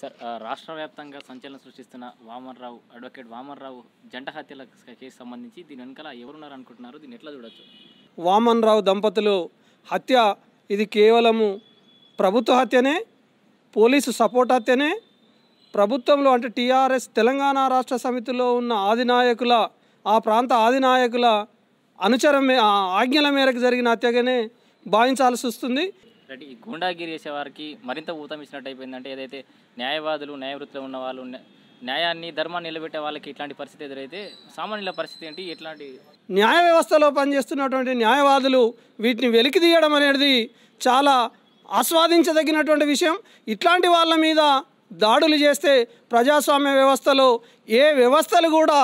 sir రాష్ట్ర వ్యాప్తంగా సంచలనం సృష్టిస్తున్న వామన్రావు అడ్వకేట్ వామన్రావు జంట హత్యల కేసు సంబంధించి దీని వెనకాల ఎవరున్నారు అనుకుంటున్నారు దీన్ని ఎట్లా చూడొచ్చు వామన్రావు దంపతులు హత్య ఇది కేవలము ప్రభుత్వ హత్యనే పోలీసు సపోర్ట్ హత్యనే ప్రభుత్వంలో అంటే టీఆర్ఎస్ తెలంగాణ రాష్ట్ర సమితిలో ఉన్న ఆదినాయకుల ఆ ప్రాంత ఆదినాయకుల అనుచర ఆజ్ఞల మేరకు జరిగిన హత్యగానే భావించాల్సి వస్తుంది రెడ్డి ఈ గూండాగిరి చేసేవారికి మరింత ఊతం ఇచ్చినట్టు అయిపోయిందంటే ఏదైతే న్యాయవాదులు న్యాయవృత్తిలో ఉన్న వాళ్ళు న్యాయాన్ని ధర్మాన్ని నిలబెట్టే వాళ్ళకి ఇట్లాంటి పరిస్థితి ఎదురైతే సామాన్యుల పరిస్థితి ఏంటి ఇట్లాంటి న్యాయ వ్యవస్థలో పనిచేస్తున్నటువంటి న్యాయవాదులు వీటిని వెలికి తీయడం అనేది చాలా ఆస్వాదించదగినటువంటి విషయం ఇట్లాంటి వాళ్ళ మీద దాడులు చేస్తే ప్రజాస్వామ్య వ్యవస్థలో ఏ వ్యవస్థలు కూడా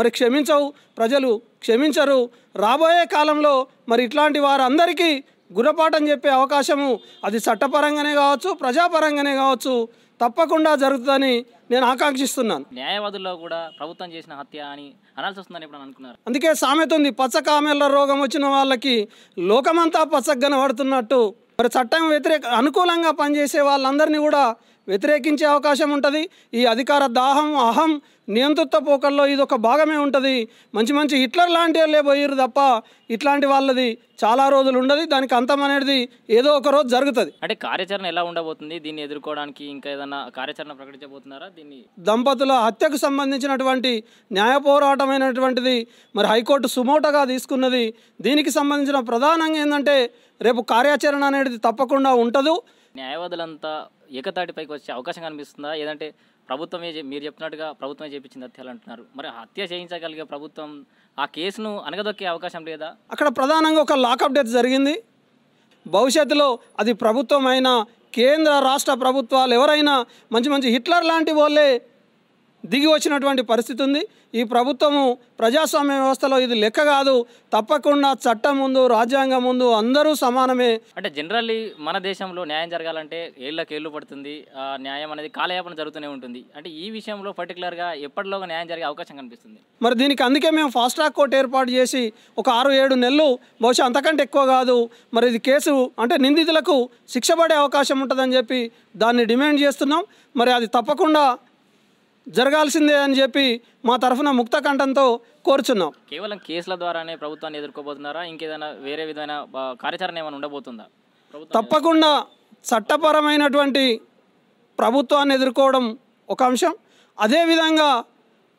మరి క్షమించవు ప్రజలు క్షమించరు రాబోయే కాలంలో మరి ఇట్లాంటి వారందరికీ గుణపాఠం చెప్పే అవకాశము అది చట్టపరంగానే కావచ్చు ప్రజాపరంగానే కావచ్చు తప్పకుండా జరుగుతుందని నేను ఆకాంక్షిస్తున్నాను న్యాయవాదుల్లో కూడా ప్రభుత్వం చేసిన హత్య అని అనాల్సి వస్తుందని అనుకున్నారు అందుకే సామెత ఉంది పచ్చ రోగం వచ్చిన వాళ్ళకి లోకమంతా పచ్చగ్గన పడుతున్నట్టు మరి చట్టం వ్యతిరేక అనుకూలంగా పనిచేసే వాళ్ళందరినీ కూడా వ్యతిరేకించే అవకాశం ఉంటుంది ఈ అధికార దాహం అహం నియంతృత్వ పోకల్లో ఇది ఒక భాగమే ఉంటుంది మంచి మంచి హిట్లర్ లాంటి వాళ్ళే పోయారు తప్ప ఇట్లాంటి వాళ్ళది చాలా రోజులు ఉండదు దానికి అంతం అనేది ఏదో ఒక రోజు జరుగుతుంది అంటే కార్యాచరణ ఎలా ఉండబోతుంది దీన్ని ఎదుర్కోవడానికి ఇంకా ఏదైనా కార్యాచరణ ప్రకటించబోతున్నారా దీన్ని దంపతుల హత్యకు సంబంధించినటువంటి న్యాయ పోరాటమైనటువంటిది మరి హైకోర్టు సుమోటగా తీసుకున్నది దీనికి సంబంధించిన ప్రధానంగా ఏంటంటే రేపు కార్యాచరణ అనేది తప్పకుండా ఉంటదు న్యాయవాదులంతా ఏకతాటిపైకి వచ్చే అవకాశం కనిపిస్తుందా ఏదంటే ప్రభుత్వమే మీరు చెప్పినట్టుగా ప్రభుత్వమే చేపించింది హత్యలు అంటున్నారు మరి హత్య చేయించగలిగే ప్రభుత్వం ఆ కేసును అనగదొక్కే అవకాశం లేదా అక్కడ ప్రధానంగా ఒక లాకప్ డెత్ జరిగింది భవిష్యత్తులో అది ప్రభుత్వం కేంద్ర రాష్ట్ర ప్రభుత్వాలు ఎవరైనా మంచి మంచి హిట్లర్ లాంటి వాళ్ళే దిగి వచ్చినటువంటి పరిస్థితి ఉంది ఈ ప్రభుత్వము ప్రజాస్వామ్య వ్యవస్థలో ఇది లెక్క కాదు తప్పకుండా చట్టం ముందు రాజ్యాంగం ముందు అందరూ సమానమే అంటే జనరల్లీ మన దేశంలో న్యాయం జరగాలంటే ఏళ్ళకి ఏళ్ళు పడుతుంది ఆ న్యాయం అనేది కాలయాపన జరుగుతూనే ఉంటుంది అంటే ఈ విషయంలో పర్టికులర్గా ఎప్పటిలోగా న్యాయం జరిగే అవకాశం కనిపిస్తుంది మరి దీనికి అందుకే మేము ఫాస్ట్ ట్రాక్ కోర్టు ఏర్పాటు చేసి ఒక ఆరు ఏడు నెలలు బహుశా అంతకంటే ఎక్కువ కాదు మరి ఇది కేసు అంటే నిందితులకు శిక్ష పడే అవకాశం ఉంటుందని చెప్పి దాన్ని డిమాండ్ చేస్తున్నాం మరి అది తప్పకుండా జరగాల్సిందే అని చెప్పి మా తరఫున ముక్త కంఠంతో కోరుచున్నాం కేవలం కేసుల ద్వారానే ప్రభుత్వాన్ని ఎదుర్కోబోతున్నారా ఇంకేదైనా వేరే విధమైన కార్యాచరణ ఏమైనా ఉండబోతుందా తప్పకుండా చట్టపరమైనటువంటి ప్రభుత్వాన్ని ఎదుర్కోవడం ఒక అంశం అదేవిధంగా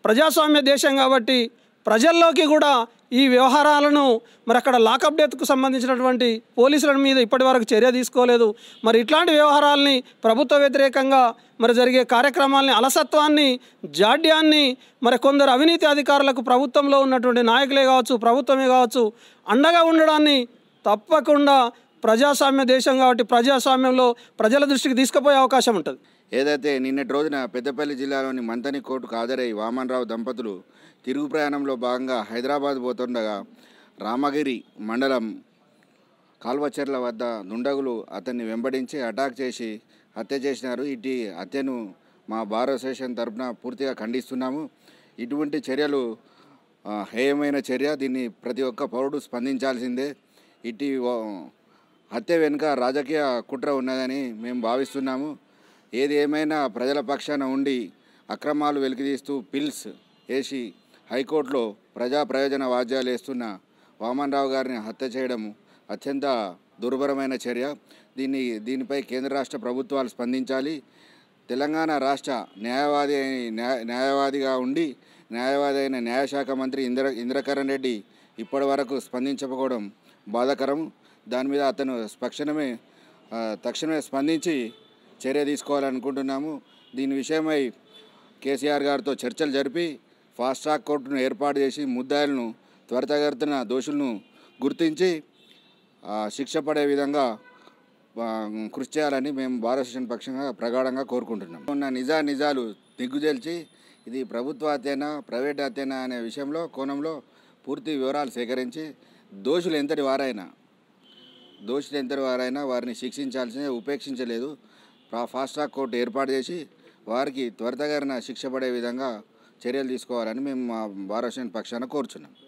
ప్రజాస్వామ్య దేశం కాబట్టి ప్రజల్లోకి కూడా ఈ వ్యవహారాలను మరి అక్కడ లాకప్ డెత్కు సంబంధించినటువంటి పోలీసుల మీద ఇప్పటి వరకు చర్య తీసుకోలేదు మరి ఇట్లాంటి వ్యవహారాల్ని ప్రభుత్వ వ్యతిరేకంగా మరి జరిగే కార్యక్రమాల్ని అలసత్వాన్ని జాడ్యాన్ని మరి కొందరు అవినీతి అధికారులకు ప్రభుత్వంలో ఉన్నటువంటి నాయకులే కావచ్చు ప్రభుత్వమే కావచ్చు అండగా ఉండడాన్ని తప్పకుండా ప్రజాస్వామ్య దేశం కాబట్టి ప్రజాస్వామ్యంలో ప్రజల దృష్టికి తీసుకుపోయే అవకాశం ఉంటుంది ఏదైతే నిన్నటి రోజున పెద్దపల్లి జిల్లాలోని మంతని కోర్టుకు హాజరై వామన్రావు దంపతులు తిరుగు ప్రయాణంలో భాగంగా హైదరాబాద్ పోతుండగా రామగిరి మండలం కాల్వచెర్ల వద్ద దుండగులు అతన్ని వెంబడించి అటాక్ చేసి హత్య చేసినారు ఇటు హత్యను మా బార్ అసోసియేషన్ తరఫున పూర్తిగా ఖండిస్తున్నాము ఇటువంటి చర్యలు హేయమైన చర్య దీన్ని ప్రతి ఒక్క పౌరుడు స్పందించాల్సిందే ఇటు హత్య వెనుక రాజకీయ కుట్ర ఉన్నదని మేము భావిస్తున్నాము ఏది ఏమైనా ప్రజల పక్షాన ఉండి అక్రమాలు వెలికితీస్తూ పిల్స్ వేసి హైకోర్టులో ప్రజా ప్రయోజన వాద్యాలు వేస్తున్న వామన్రావు గారిని హత్య చేయడం అత్యంత దుర్భరమైన చర్య దీన్ని దీనిపై కేంద్ర రాష్ట్ర ప్రభుత్వాలు స్పందించాలి తెలంగాణ రాష్ట్ర న్యాయవాది న్యాయవాదిగా ఉండి న్యాయవాది అయిన న్యాయశాఖ మంత్రి ఇంద్ర ఇంద్రకరణ్ రెడ్డి ఇప్పటి వరకు స్పందించకపోవడం బాధాకరం దాని మీద అతను స్పక్షణమే తక్షణమే స్పందించి చర్య తీసుకోవాలనుకుంటున్నాము దీని విషయమై కేసీఆర్ గారితో చర్చలు జరిపి ఫాస్ట్ ట్రాక్ కోర్టును ఏర్పాటు చేసి ముద్దాయిలను త్వరితగతిన దోషులను గుర్తించి శిక్ష పడే విధంగా కృషి చేయాలని మేము భారత శిక్షణ పక్షంగా ప్రగాఢంగా కోరుకుంటున్నాం ఉన్న నిజా నిజాలు దిగ్గుజల్చి ఇది ప్రభుత్వ హత్యన ప్రైవేట్ హత్యన అనే విషయంలో కోణంలో పూర్తి వివరాలు సేకరించి దోషులు ఎంతటి వారైనా దోషులెందరూ వారైనా వారిని శిక్షించాల్సిన ఉపేక్షించలేదు ఫాస్ట్ ట్రాక్ కోర్టు ఏర్పాటు చేసి వారికి త్వరితగరిన శిక్ష పడే విధంగా చర్యలు తీసుకోవాలని మేము మా భారత పక్షాన కోరుచున్నాం